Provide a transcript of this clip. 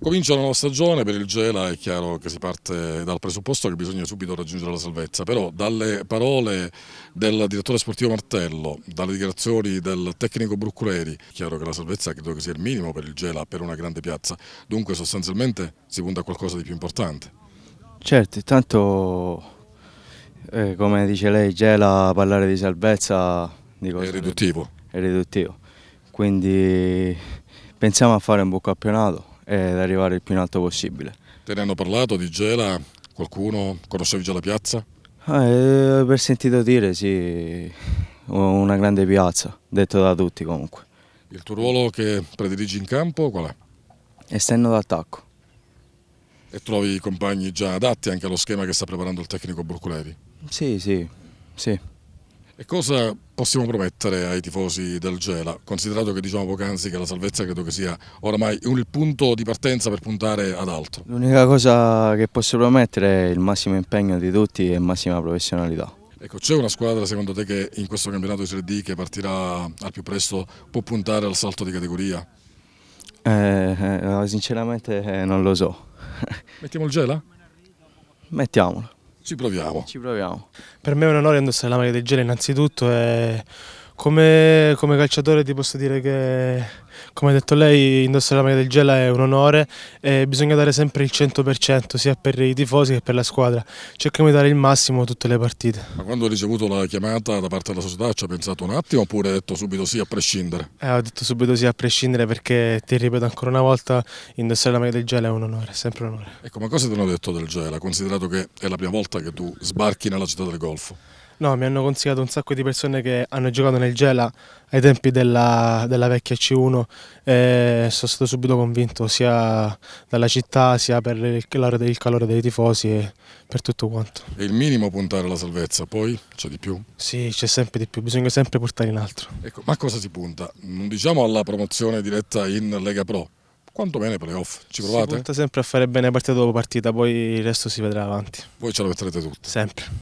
Comincia la nuova stagione, per il Gela è chiaro che si parte dal presupposto che bisogna subito raggiungere la salvezza, però dalle parole del direttore sportivo Martello, dalle dichiarazioni del tecnico Brucureri, è chiaro che la salvezza credo che sia il minimo per il Gela, per una grande piazza, dunque sostanzialmente si punta a qualcosa di più importante. Certo, intanto eh, come dice lei Gela parlare di salvezza di è riduttivo. È riduttivo, quindi pensiamo a fare un buon campionato ed arrivare il più in alto possibile. Te ne hanno parlato di Gela? Qualcuno? Conoscevi già la piazza? Ah, eh, per sentito dire sì, una grande piazza, detto da tutti comunque. Il tuo ruolo che prediligi in campo qual è? Esterno d'attacco. E trovi i compagni già adatti anche allo schema che sta preparando il tecnico Burculevi? Sì, sì, sì. E cosa possiamo promettere ai tifosi del Gela, considerato che diciamo poc'anzi che la salvezza credo che sia oramai il punto di partenza per puntare ad altro? L'unica cosa che posso promettere è il massimo impegno di tutti e massima professionalità. Ecco, c'è una squadra secondo te che in questo campionato di Serie D che partirà al più presto può puntare al salto di categoria? Eh, eh sinceramente eh, non lo so. Mettiamo il Gela? Mettiamolo. Ci proviamo. Ci proviamo. Per me è un onore indossare la maglia del gelo innanzitutto e come, come calciatore ti posso dire che come ha detto lei indossare la maglia del Gela è un onore e bisogna dare sempre il 100% sia per i tifosi che per la squadra, cerchiamo di dare il massimo tutte le partite. Ma quando hai ricevuto la chiamata da parte della società ci ha pensato un attimo oppure hai detto subito sì a prescindere? Eh, ho detto subito sì a prescindere perché ti ripeto ancora una volta indossare la maglia del Gela è un onore, sempre un onore. Ecco ma cosa ti hanno detto del Gela considerato che è la prima volta che tu sbarchi nella città del Golfo? No, mi hanno consigliato un sacco di persone che hanno giocato nel Gela ai tempi della, della vecchia C1 e eh, sono stato subito convinto sia dalla città sia per il calore, il calore dei tifosi e per tutto quanto. È il minimo puntare alla salvezza, poi c'è di più? Sì, c'è sempre di più, bisogna sempre portare in altro. Ecco, ma cosa si punta? Non diciamo alla promozione diretta in Lega Pro, quanto bene playoff, ci provate? Si punta sempre a fare bene partita dopo partita, poi il resto si vedrà avanti. Voi ce la metterete tutti? Sempre.